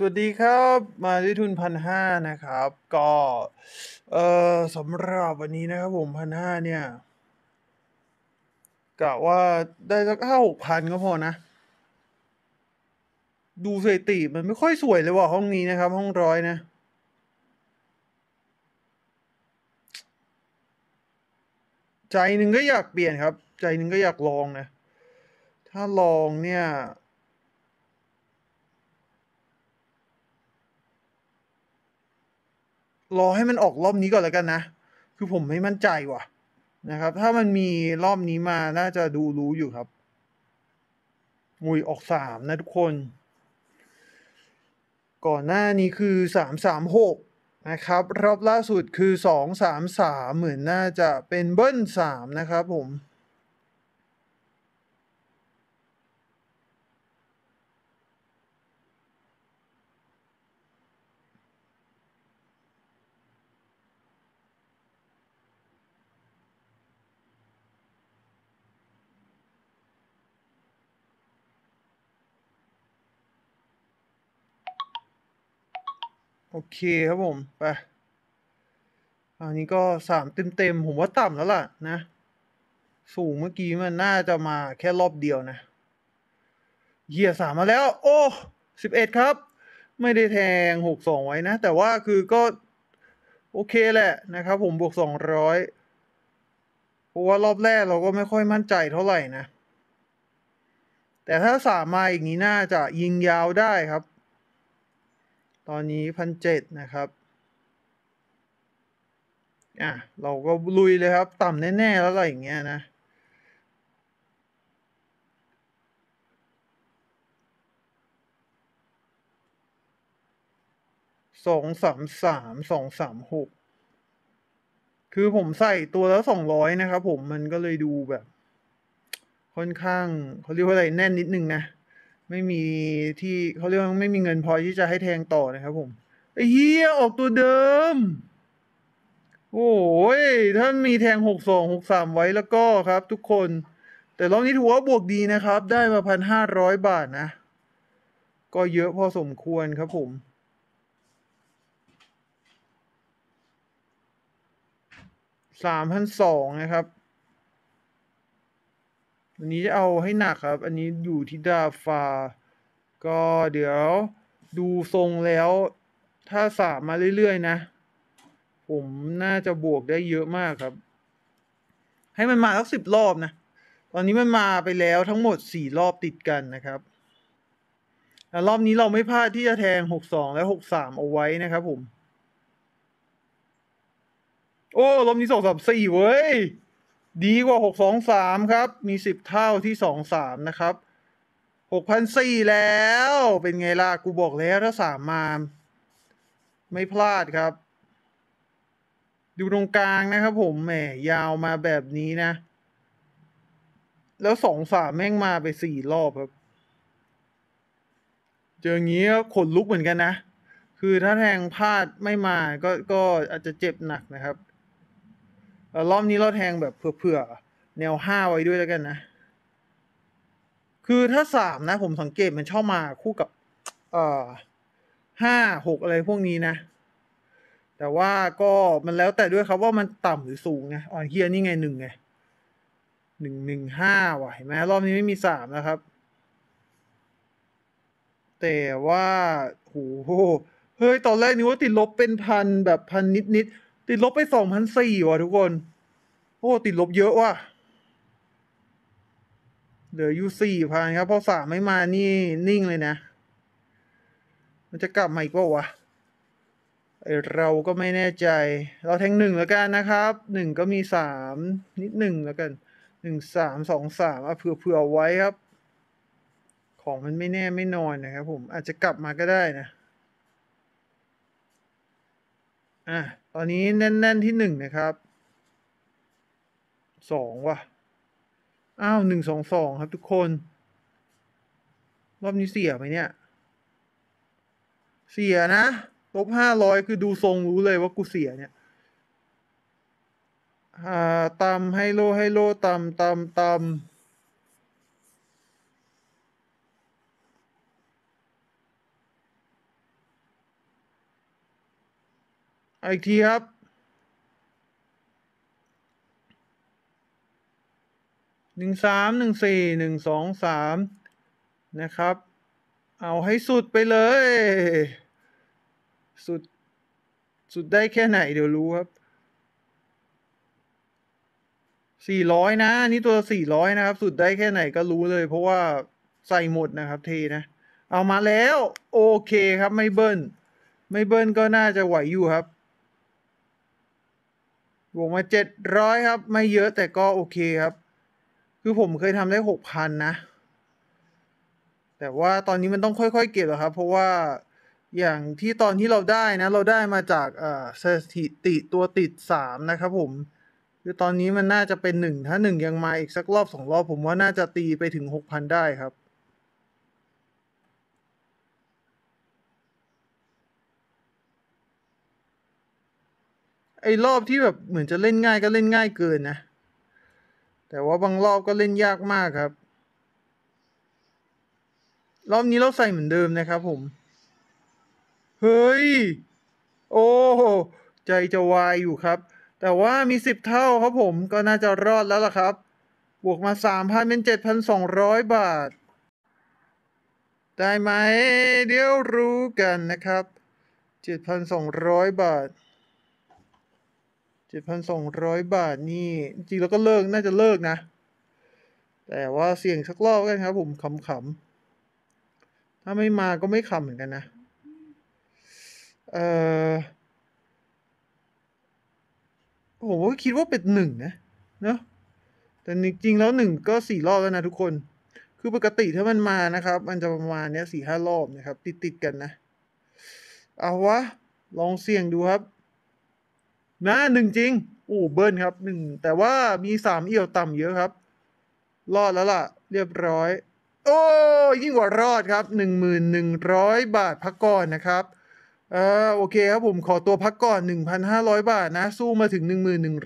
สวัสดีครับ มาด้วยทุนพันห้านะครับ ก็ เออสำหรับวันนี้นะครับผมพันห้าเนี่ยกะว่าได้สักห้าหกพันก็พอนะ ดูสถิติมันไม่ค่อยสวยเลยว่ะห้องนี้นะครับ ห้องร้อยนะ ใจหนึ่งก็อยากเปลี่ยนครับ ใจหนึ่งก็อยากลองนะ ถ้าลองเนี่ยรอให้มันออกรอบนี้ก่อนแล้วกันนะ คือผมไม่มั่นใจว่ะนะครับ ถ้ามันมีรอบนี้มาน่าจะดูรู้อยู่ครับ มุยออกสามนะทุกคน ก่อนหน้านี้คือสามสามหกนะครับ รอบล่าสุดคือสองสามสามเหมือนน่าจะเป็นเบิ้ลสามนะครับผมโอเคครับผม ไปอันนี้ก็สามเต็มๆ ผมว่าต่ำแล้วล่ะนะ สูงเมื่อกี้มันน่าจะมาแค่รอบเดียวนะเหยียสามมาแล้วโอ้สิบเอ็ดครับ ไม่ได้แทงหกสองไว้นะ แต่ว่าคือก็ โอเคแหละนะครับผมบวกสองร้อยเพราะว่ารอบแรกเราก็ไม่ค่อยมั่นใจเท่าไหร่นะ แต่ถ้าสามมาอย่างนี้น่าจะยิงยาวได้ครับตอนนี้พันเจ็ดนะครับ อ่ะ เราก็ลุยเลยครับ ต่ำแน่ ๆ แล้วอะไรอย่างเงี้ยนะ สองสามสามสองสามหก คือผมใส่ตัวแล้วสองร้อยนะครับผมมันก็เลยดูแบบ ค่อนข้างเขาเรียกว่าอะไรแน่นนิดนึงนะไม่มีที่เขาเรียกว่าไม่มีเงินพอที่จะให้แทงต่อนะครับผม ไอ้เฮียออกตัวเดิม โอ้ยถ้ามีแทงหกสองหกสามไว้แล้วก็ครับทุกคน แต่รอบนี้ถือว่าบวกดีนะครับได้มาพันห้าร้อยบาทนะ ก็เยอะพอสมควรครับผมสามพันสองนะครับวันนี้จะเอาให้หนักครับ อันนี้อยู่ที่ดาฟา ก็เดี๋ยวดูทรงแล้ว ถ้าสามมาเรื่อย ๆ นะ ผมน่าจะบวกได้เยอะมากครับ ให้มันมาสักสิบรอบนะ ตอนนี้มันมาไปแล้วทั้งหมดสี่รอบติดกันนะครับ รอบนี้เราไม่พลาดที่จะแทงหกสองและหกสามเอาไว้นะครับผม โอ้รอบนี้สองสามสี่เว้ยดีกว่า 623 ครับ มี 10 เท่าที่ 23 นะครับ6,004แล้ว เป็นไงล่ะกูบอกแล้ว ถ้าสามมาไม่พลาดครับ ดูตรงกลางนะครับ ผมแหมยาวมาแบบนี้นะ แล้วสสองามแม่งมาไปสี่รอบครับ เจออย่างนี้ขนลุกเหมือนกันนะ คือถ้าแทง พลาดไม่มาก็ก็อาจจะเจ็บหนักนะครับรอบนี้เราแทงแบบเผื่อๆ แนวห้าไว้ด้วยแล้วกันนะ คือถ้าสามนะ ผมสังเกตมันชอบมาคู่กับเอ่อห้าหกอะไรพวกนี้นะ แต่ว่าก็มันแล้วแต่ด้วยครับว่ามันต่ำหรือสูงนะอ่อนเฮียนี่ไงหนึ่งไงหนึ่งหนึ่งห้าว่ะเห็นไหมรอบนี้ไม่มีสามนะครับ แต่ว่าโหเฮ้ยตอนแรกนึกว่าติดลบเป็นพันแบบพันนิดนิดติดลบไปสองพันสี่ว่ะ ทุกคน โอ้ ติดลบเยอะว่ะเหลืออยู่สี่พันครับพอสามไม่มานี่นิ่งเลยนะ มันจะกลับมาอีกเปล่าวะเราก็ไม่แน่ใจ เราแทงหนึ่งแล้วกันนะครับหนึ่งก็มีสามนิดหนึ่งแล้วกันหนึ่งสามสองสามเผื่อเผื่อไว้ครับ ของมันไม่แน่ไม่นอนนะครับผมอาจจะกลับมาก็ได้นะ อ่ะอนนี้ แน่นๆที่หนึ่งนะครับสองว่ะอ้าวหนึ่งสองสองครับทุกคน รอบนี้เสียไหมเนี่ย เสียนะ ลบห้าร้อยคือดูทรงรู้เลยว่ากู เสีย เนี่ยตามให้โล ให้โลตามตามตามตามอีกทีครับ หนึ่งสามหนึ่งสี่หนึ่งสองสามนะครับ เอาให้สุดไปเลย สุด สุดได้แค่ไหนเดี๋ยวรู้ครับสี่ร้อยนะ นี่ตัวสี่ร้อยนะครับ สุดได้แค่ไหนก็รู้เลยเพราะว่าใส่หมดนะครับเทนะ เอามาแล้วโอเคครับไม่เบิ้ลไม่เบิ้ลก็น่าจะไหวอยู่ครับวกมาเจ็ดร้อยครับ ไม่เยอะแต่ก็โอเคครับ คือผมเคยทำได้หกพันนะ แต่ว่าตอนนี้มันต้องค่อยๆเก็บครับ เพราะว่าอย่างที่ตอนที่เราได้นะ เราได้มาจากสถิติตัวติดสามนะครับผม คือตอนนี้มันน่าจะเป็นหนึ่งถ้าหนึ่งยังมาอีกสักรอบสองรอบผมว่าน่าจะตีไปถึงหกพันได้ครับไอ้รอบที่แบบเหมือนจะเล่นง่ายก็เล่นง่ายเกินนะ แต่ว่าบางรอบก็เล่นยากมากครับ รอบนี้เราใส่เหมือนเดิมนะครับผม เฮ้ย โอ้ ใจจะวายอยู่ครับ แต่ว่ามีสิบเท่าครับผม ก็น่าจะรอดแล้วล่ะครับ บวกมาสามพันเป็นเจ็ดพันสองร้อยบาท ได้ไหม เดี๋ยวรู้กันนะครับ เจ็ดพันสองร้อยบาทจ็ดพันสองร้อยบาทนี่ จริงแล้วก็เลิกน่าจะเลิกนะ แต่ว่าเสี่ยงสักรอบกันครับผมขำๆ ถ้าไม่มาก็ไม่ขำเหมือนกันนะเออผมก็คิดว่าเป็นหนึ่งนะ เนาะแต่จริง ๆ แล้วหนึ่งก็สี่รอบแล้วนะทุกคน คือปกติถ้ามันมานะครับ มันจะประมาณเนี้ยสี่ห้ารอบนะครับ ติด ๆ กันนะ เอาวะ ลองเสี่ยงดูครับนะหนึ่งจริง อู้เบิร์นครับหนึ่งแต่ว่ามีสามเอี่ยวต่ำเยอะครับ รอดแล้วล่ะ เรียบร้อย โอ้ ยิ่งกว่ารอดครับหนึ่งหมื่นหนึ่งร้อยบาทพักก่อนนะครับอ่าโอเคครับผมขอตัวพักก่อนหนึ่งพันห้าร้อยบาทนะ สู้มาถึงหนึ่งหมื่นหนึ่ง